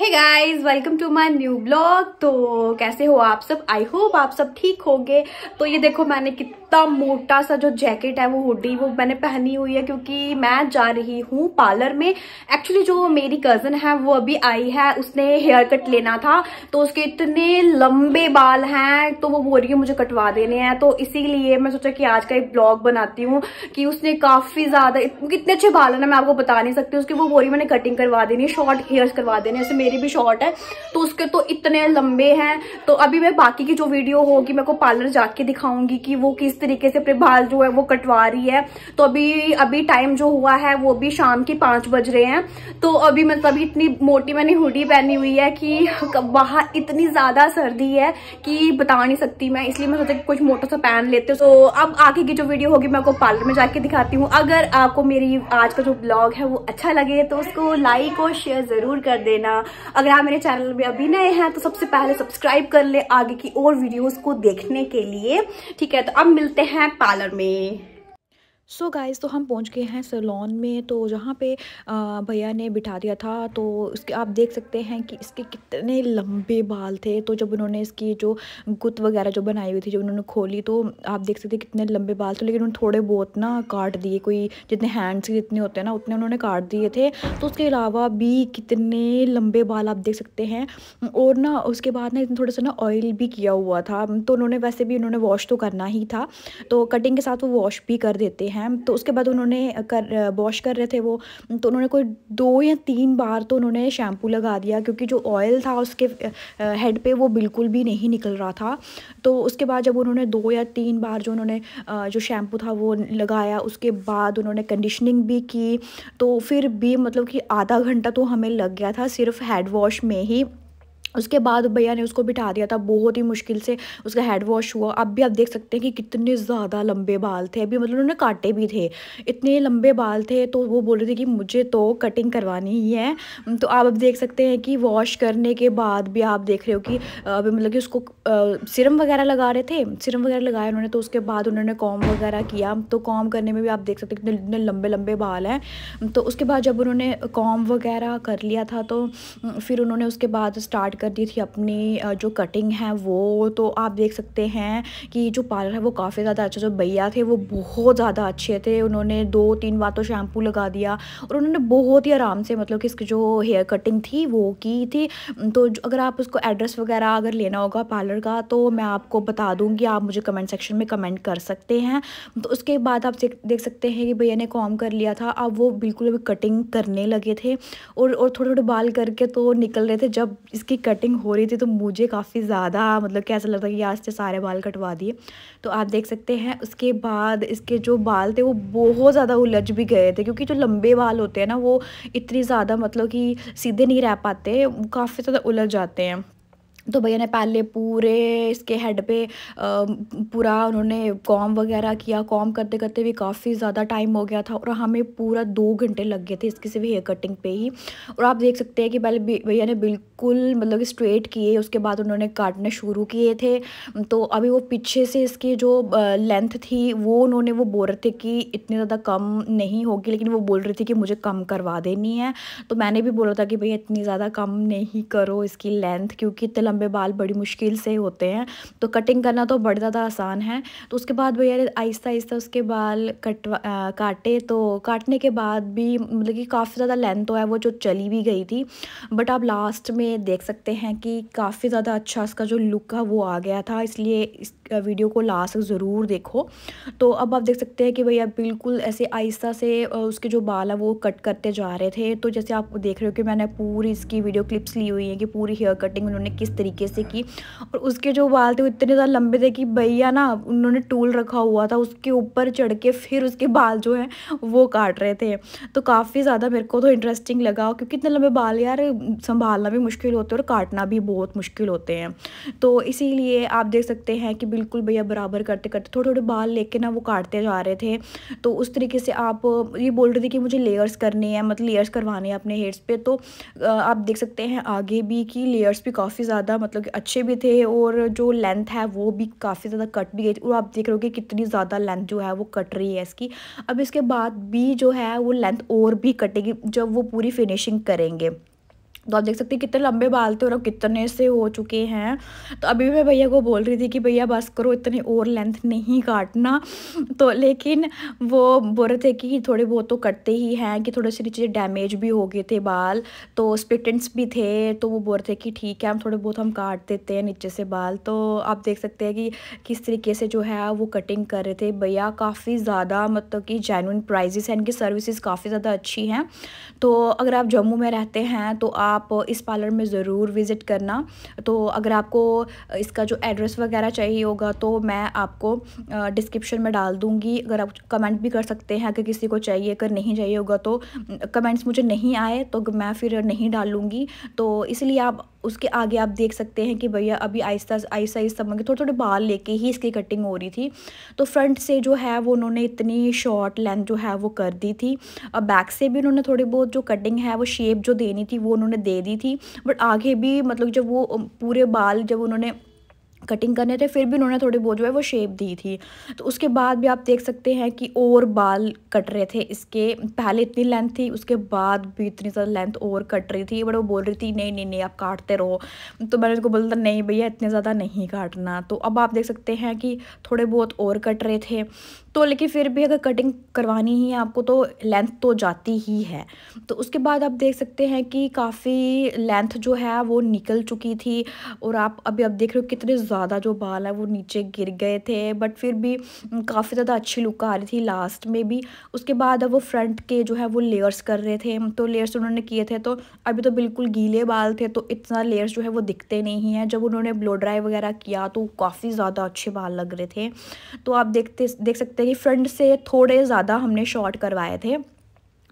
hey guys welcome to my new blog तो कैसे हो आप सब आई होप आप सब ठीक होंगे तो ये देखो मैंने कितना मोटा सा जो जैकेट है वो हुडी वो मैंने पहनी हुई है क्योंकि मैं जा रही हूँ पार्लर में एक्चुअली जो मेरी कज़न है वो अभी आई है उसने हेयर कट लेना था तो उसके इतने लंबे बाल हैं तो वो बोल रही है मुझे कटवा देने हैं तो इसीलिए मैं सोचा कि आज का एक ब्लॉग बनाती हूँ कि उसने काफ़ी ज़्यादा कितने अच्छे बाल हैं मैं आपको बता नहीं सकती उसकी वो बोल रही मैंने कटिंग करवा देनी है शॉर्ट हेयर्स करवा देने ऐसे मेरी भी शॉर्ट है तो उसके तो इतने लंबे हैं तो अभी मैं बाकी की जो वीडियो होगी मेरे को पार्लर जाके दिखाऊंगी कि वो किस तरीके से अपने बाल जो है वो कटवा रही है तो अभी अभी टाइम जो हुआ है वो भी शाम के पांच बज रहे हैं तो अभी मतलब इतनी मोटी मैंने हुडी पहनी हुई है कि बाहर इतनी ज़्यादा सर्दी है कि बता नहीं सकती मैं इसलिए मैं सोचा कि कुछ मोटा सा पहन लेते तो अब आगे की जो वीडियो होगी मैं आपको पार्लर में जाके दिखाती हूँ अगर आपको मेरी आज का जो ब्लॉग है वो अच्छा लगे तो उसको लाइक और शेयर ज़रूर कर देना अगर आप मेरे चैनल में अभी नए हैं तो सबसे पहले सब्सक्राइब कर ले आगे की और वीडियोस को देखने के लिए ठीक है तो अब मिलते हैं पार्लर में सो so गाइज़ तो हम पहुंच गए हैं सलोन में तो जहाँ पे भैया ने बिठा दिया था तो इसके आप देख सकते हैं कि इसके कितने लंबे बाल थे तो जब उन्होंने इसकी जो गुत वगैरह जो बनाई हुई थी जब उन्होंने खोली तो आप देख सकते कितने लंबे बाल थे लेकिन उन्होंने थोड़े बहुत ना काट दिए कोई जितने हैंड्स के जितने होते हैं ना उतने उन्होंने काट दिए थे तो उसके अलावा भी कितने लंबे बाल आप देख सकते हैं और ना उसके बाद ना इतने थोड़ा सा ना ऑयल भी किया हुआ था तो उन्होंने वैसे भी उन्होंने वॉश तो करना ही था तो कटिंग के साथ वो वॉश भी कर देते हैं हैं तो उसके बाद उन्होंने कर वॉश कर रहे थे वो तो उन्होंने कोई दो या तीन बार तो उन्होंने शैम्पू लगा दिया क्योंकि जो ऑयल था उसके हेड पे वो बिल्कुल भी नहीं निकल रहा था तो उसके बाद जब उन्होंने दो या तीन बार जो उन्होंने जो शैम्पू था वो लगाया उसके बाद उन्होंने कंडीशनिंग भी की तो फिर भी मतलब कि आधा घंटा तो हमें लग गया था सिर्फ हेड वॉश में ही उसके बाद भैया ने उसको बिठा दिया था बहुत ही मुश्किल से उसका हेड वॉश हुआ अब भी आप देख सकते हैं कि कितने ज़्यादा लंबे बाल थे अभी मतलब उन्होंने काटे भी थे इतने लंबे बाल थे तो वो बोल रहे थे कि मुझे तो कटिंग करवानी ही है तो आप अब देख सकते हैं कि वॉश करने के बाद भी आप देख रहे हो कि अभी मतलब कि उसको सिरम वगैरह लगा रहे थे सिरम वगैरह लगाया उन्होंने तो उसके बाद उन्होंने कॉम वगैरह किया तो कॉम करने में भी आप देख सकते हैं कितने लंबे लंबे बाल हैं तो उसके बाद जब उन्होंने कॉम वगैरह कर लिया था तो फिर उन्होंने उसके बाद स्टार्ट कर दी थी अपनी जो कटिंग है वो तो आप देख सकते हैं कि जो पार्लर है वो काफ़ी ज़्यादा अच्छा जो भैया थे वो बहुत ज़्यादा अच्छे थे उन्होंने दो तीन बार तो शैम्पू लगा दिया और उन्होंने बहुत ही आराम से मतलब कि इसकी जो हेयर कटिंग थी वो की थी तो अगर आप उसको एड्रेस वगैरह अगर लेना होगा पार्लर का तो मैं आपको बता दूँगी आप मुझे कमेंट सेक्शन में कमेंट कर सकते हैं तो उसके बाद आप देख सकते हैं कि भैया ने कॉम कर लिया था अब वो बिल्कुल अभी कटिंग करने लगे थे और और थोड़े थोड़े बाल करके तो निकल रहे थे जब इसकी कटिंग हो रही थी तो मुझे काफ़ी ज़्यादा मतलब कि ऐसा लगता कि आज से सारे बाल कटवा दिए तो आप देख सकते हैं उसके बाद इसके जो बाल थे वो बहुत ज़्यादा उलझ भी गए थे क्योंकि जो लंबे बाल होते हैं ना वो इतनी ज़्यादा मतलब कि सीधे नहीं रह पाते काफ़ी ज़्यादा उलझ जाते हैं तो भैया ने पहले पूरे इसके हेड पे पूरा उन्होंने कॉम वगैरह किया कॉम करते करते भी काफ़ी ज़्यादा टाइम हो गया था और हमें पूरा दो घंटे लग गए थे इसके सिर्फ हेयर कटिंग पे ही और आप देख सकते हैं कि पहले भैया ने बिल्कुल मतलब स्ट्रेट किए उसके बाद उन्होंने काटने शुरू किए थे तो अभी वो पीछे से इसकी जो लेंथ थी वो उन्होंने वो बोल रहे थे कि इतनी ज़्यादा कम नहीं होगी लेकिन वो बोल रही थी कि मुझे कम करवा देनी है तो मैंने भी बोला था कि भैया इतनी ज़्यादा कम नहीं करो इसकी लेंथ क्योंकि इतने लंबे बाल बड़ी मुश्किल से होते हैं तो कटिंग करना तो बड़ा ज़्यादा आसान है तो उसके बाद भैया ने आहिस्ता आहिस्ता उसके बाल कटवा काटे तो काटने के बाद भी मतलब कि काफ़ी ज़्यादा लेंथ तो है वो जो चली भी गई थी बट आप लास्ट में देख सकते हैं कि काफ़ी ज़्यादा अच्छा उसका जो लुक है वो आ गया था इसलिए इस वीडियो को लास्ट ज़रूर देखो तो अब आप देख सकते हैं कि भैया बिल्कुल ऐसे आहिस्ता से उसके जो बाल है वो कट करते जा रहे थे तो जैसे आप देख रहे हो कि मैंने पूरी इसकी वीडियो क्लिप्स ली हुई है कि पूरी हेयर कटिंग उन्होंने किस तरीके से की और उसके जो बाल थे वो इतने ज़्यादा लंबे थे कि भैया ना उन्होंने टूल रखा हुआ था उसके ऊपर चढ़ के फिर उसके बाल जो है वो काट रहे थे तो काफ़ी ज़्यादा मेरे को तो इंटरेस्टिंग लगा क्योंकि इतने लंबे बाल यार संभालना भी मुश्किल होते हैं और काटना भी बहुत मुश्किल होते हैं तो इसीलिए आप देख सकते हैं कि बिल्कुल भैया बराबर करते करते थोड़े थोड़े बाल लेके ना वो काटते जा रहे थे तो उस तरीके से आप ये बोल रहे थे कि मुझे लेयर्स करने हैं मतलब लेयर्स करवाने हैं अपने हेयर्स पे तो आप देख सकते हैं आगे भी कि लेयर्स भी काफ़ी ज़्यादा ज़्यादा मतलब कि अच्छे भी थे और जो लेंथ है वो भी काफ़ी ज़्यादा कट भी गई थी और आप देख रहे हो कि कितनी ज़्यादा लेंथ जो है वो कट रही है इसकी अब इसके बाद भी जो है वो लेंथ और भी कटेगी जब वो पूरी फिनिशिंग करेंगे तो आप देख सकते हैं कितने लंबे बाल थे और अब कितने से हो चुके हैं तो अभी भी मैं भैया को बोल रही थी कि भैया बस करो इतने और लेंथ नहीं काटना तो लेकिन वो बोल रहे थे कि थोड़े बहुत तो कटते ही हैं कि थोड़े से नीचे डैमेज भी हो गए थे बाल तो स्पिटेंट्स भी थे तो वो बोल रहे थे कि ठीक है हम थोड़े बहुत हम काट देते हैं नीचे से बाल तो आप देख सकते हैं कि किस तरीके से जो है वो कटिंग कर रहे थे भैया काफ़ी ज़्यादा मतलब कि जेनुइन प्राइजेस हैं इनकी सर्विसेज काफ़ी ज़्यादा अच्छी हैं तो अगर आप जम्मू में रहते हैं तो आप आप इस पार्लर में ज़रूर विज़िट करना तो अगर आपको इसका जो एड्रेस वगैरह चाहिए होगा तो मैं आपको डिस्क्रिप्शन में डाल दूँगी अगर आप कमेंट भी कर सकते हैं अगर किसी को चाहिए अगर नहीं चाहिए होगा तो कमेंट्स मुझे नहीं आए तो मैं फिर नहीं डालूँगी तो इसलिए आप उसके आगे आप देख सकते हैं कि भैया अभी आहिस्ता आहिस्ता आहिस्ता मंगे मतलब थोड़े थोड़े बाल लेके ही इसकी कटिंग हो रही थी तो फ्रंट से जो है वो उन्होंने इतनी शॉर्ट लेंथ जो है वो कर दी थी और बैक से भी उन्होंने थोड़ी बहुत जो कटिंग है वो शेप जो देनी थी वो उन्होंने दे दी थी बट आगे भी मतलब जब वो पूरे बाल जब उन्होंने कटिंग करने थे फिर भी उन्होंने थोड़ी बहुत जो है वो शेप दी थी तो उसके बाद भी आप देख सकते हैं कि और बाल कट रहे थे इसके पहले इतनी लेंथ थी उसके बाद भी इतनी ज़्यादा लेंथ और कट रही थी बट वो बोल रही थी नहीं नहीं नहीं आप काटते रहो तो मैंने उसको बोला था नहीं भैया इतने ज़्यादा नहीं काटना तो अब आप देख सकते हैं कि थोड़े बहुत और कट रहे थे तो लेकिन फिर भी अगर कटिंग करवानी ही है आपको तो लेंथ तो जाती ही है तो उसके बाद आप देख सकते हैं कि काफ़ी लेंथ जो है वो निकल चुकी थी और आप अभी आप देख रहे हो कितने ज़्यादा जो बाल है वो नीचे गिर गए थे बट फिर भी काफ़ी ज़्यादा अच्छी लुक आ रही थी लास्ट में भी उसके बाद अब वो फ्रंट के जो है वो लेयर्स कर रहे थे तो लेयर्स उन्होंने किए थे तो अभी तो बिल्कुल गीले बाल थे तो इतना लेयर्स जो है वो दिखते नहीं हैं जब उन्होंने ब्लो ड्राई वगैरह किया तो काफ़ी ज़्यादा अच्छे बाल लग रहे थे तो आप देखते देख सकते सकते हैं कि फ्रंट से थोड़े ज़्यादा हमने शॉर्ट करवाए थे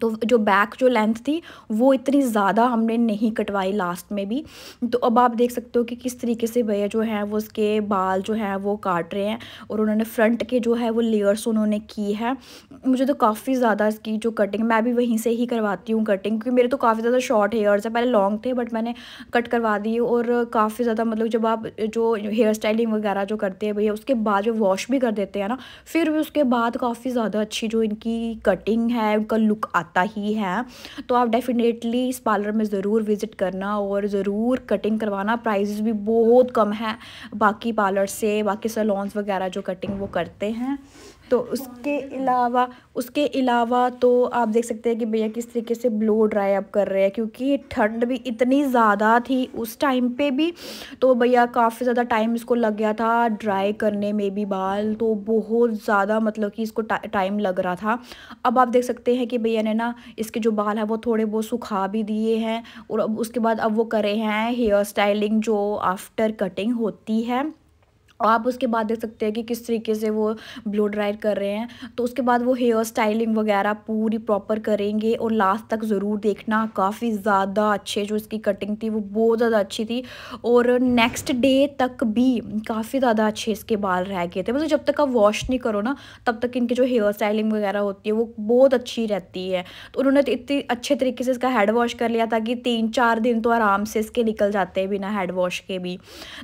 तो जो बैक जो लेंथ थी वो इतनी ज़्यादा हमने नहीं कटवाई लास्ट में भी तो अब आप देख सकते हो कि किस तरीके से भैया जो है वो उसके बाल जो है वो काट रहे हैं और उन्होंने फ्रंट के जो है वो लेयर्स उन्होंने की है मुझे तो काफ़ी ज़्यादा इसकी जो कटिंग मैं भी वहीं से ही करवाती हूँ कटिंग क्योंकि मेरे तो काफ़ी ज़्यादा शॉर्ट हेयर्स है पहले लॉन्ग थे बट मैंने कट करवा दिए और काफ़ी ज़्यादा मतलब जब आप जो हेयर स्टाइलिंग वगैरह जो करते हैं भैया उसके बाद जो वॉश भी कर देते हैं ना फिर भी उसके बाद काफ़ी ज़्यादा अच्छी जो इनकी कटिंग है उनका लुक आ आता ही है तो आप डेफिनेटली इस पार्लर में ज़रूर विज़िट करना और ज़रूर कटिंग करवाना प्राइस भी बहुत कम है बाकी पार्लर से बाकी सलोन्स वगैरह जो कटिंग वो करते हैं तो उसके अलावा उसके अलावा तो आप देख सकते हैं कि भैया किस तरीके से ब्लो ड्राई अप कर रहे हैं क्योंकि ठंड भी इतनी ज़्यादा थी उस टाइम पे भी तो भैया काफ़ी ज़्यादा टाइम इसको लग गया था ड्राई करने में भी बाल तो बहुत ज़्यादा मतलब कि इसको टाइम लग रहा था अब आप देख सकते हैं कि भैया ने मैंने ना इसके जो बाल है वो थोड़े बहुत सुखा भी दिए हैं और अब उसके बाद अब वो करे हैं हेयर स्टाइलिंग जो आफ्टर कटिंग होती है और आप उसके बाद देख सकते हैं कि किस तरीके से वो ब्लो ड्राई कर रहे हैं तो उसके बाद वो हेयर स्टाइलिंग वगैरह पूरी प्रॉपर करेंगे और लास्ट तक ज़रूर देखना काफ़ी ज़्यादा अच्छे जो इसकी कटिंग थी वो बहुत ज़्यादा अच्छी थी और नेक्स्ट डे तक भी काफ़ी ज़्यादा अच्छे इसके बाल रह गए थे मतलब जब तक आप वॉश नहीं करो ना तब तक इनकी जो हेयर स्टाइलिंग वगैरह होती है वो बहुत अच्छी रहती है तो उन्होंने तो इतनी अच्छे तरीके से इसका हेड वॉश कर लिया था कि तीन चार दिन तो आराम से इसके निकल जाते हैं बिना हेड वॉश के भी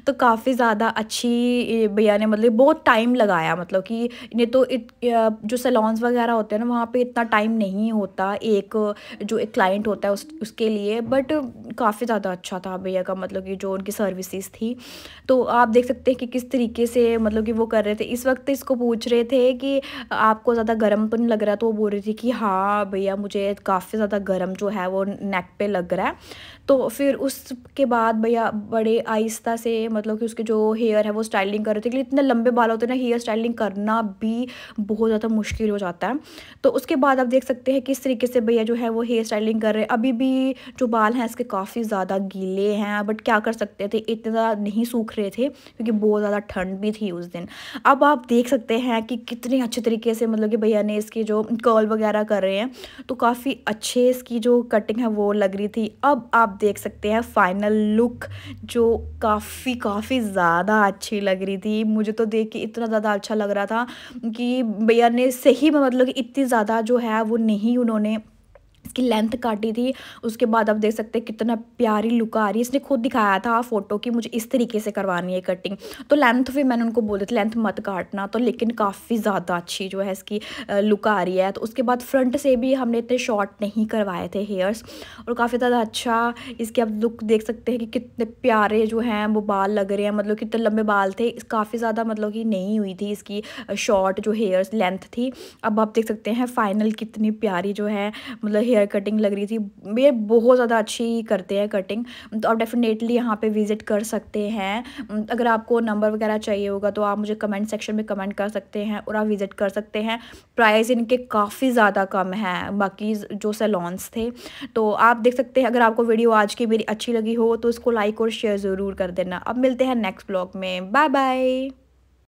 तो काफ़ी ज़्यादा अच्छी भैया ने मतलब बहुत टाइम लगाया मतलब कि इन्हें तो इत, जो सैलॉन्स वगैरह होते हैं ना वहाँ पे इतना टाइम नहीं होता एक जो एक क्लाइंट होता है उस उसके लिए बट काफ़ी ज़्यादा अच्छा था भैया का मतलब कि जो उनकी सर्विसेज थी तो आप देख सकते हैं कि किस तरीके से मतलब कि वो कर रहे थे इस वक्त इसको पूछ रहे थे कि आपको ज़्यादा गर्म गर्मपन तो लग रहा है तो वो बोल रही थी कि हाँ भैया मुझे काफ़ी ज़्यादा गर्म जो है वो नेक पे लग रहा है तो फिर उसके बाद भैया बड़े आहिस्ता से मतलब कि उसके जो हेयर है वो स्टाइलिंग स्टाइलिंग कर रहे थे लेकिन इतने लंबे बाल होते हैं ना हेयर स्टाइलिंग करना भी बहुत ज़्यादा मुश्किल हो जाता है तो उसके बाद आप देख सकते हैं किस तरीके से भैया जो है वो हेयर स्टाइलिंग कर रहे हैं अभी भी जो बाल हैं इसके काफ़ी ज़्यादा गीले हैं बट क्या कर सकते थे इतने ज़्यादा नहीं सूख रहे थे क्योंकि बहुत ज़्यादा ठंड भी थी उस दिन अब आप देख सकते हैं कि कितने अच्छे तरीके से मतलब कि भैया ने इसकी जो कर्ल वगैरह कर रहे हैं तो काफ़ी अच्छे इसकी जो कटिंग है वो लग रही थी अब आप देख सकते हैं फाइनल लुक जो काफ़ी काफ़ी ज़्यादा अच्छी लग लग रही थी मुझे तो देख के इतना ज़्यादा अच्छा लग रहा था कि भैया ने सही में मतलब इतनी ज़्यादा जो है वो नहीं उन्होंने इसकी लेंथ काटी थी उसके बाद आप देख सकते हैं कितना प्यारी लुक आ रही है इसने खुद दिखाया था फ़ोटो कि मुझे इस तरीके से करवानी है कटिंग तो लेंथ फिर मैंने उनको बोला था लेंथ मत काटना तो लेकिन काफ़ी ज़्यादा अच्छी जो है इसकी लुक आ रही है तो उसके बाद फ्रंट से भी हमने इतने शॉर्ट नहीं करवाए थे हेयर्स और काफ़ी ज़्यादा अच्छा इसकी आप लुक देख सकते हैं कि कितने प्यारे जो हैं वो बाल लग रहे हैं मतलब कितने लंबे बाल थे काफ़ी ज़्यादा मतलब कि नहीं हुई थी इसकी शॉर्ट जो हेयर्स लेंथ थी अब आप देख सकते हैं फाइनल कितनी प्यारी जो है मतलब हेयर हेयर कटिंग लग रही थी ये बहुत ज़्यादा अच्छी करते हैं कटिंग तो आप डेफिनेटली यहाँ पे विज़िट कर सकते हैं अगर आपको नंबर वगैरह चाहिए होगा तो आप मुझे कमेंट सेक्शन में कमेंट कर सकते हैं और आप विज़िट कर सकते हैं प्राइस इनके काफ़ी ज़्यादा कम है बाकी जो सैलॉन्स थे तो आप देख सकते हैं अगर आपको वीडियो आज की मेरी अच्छी लगी हो तो उसको लाइक और शेयर ज़रूर कर देना अब मिलते हैं नेक्स्ट ब्लॉग में बाय बाय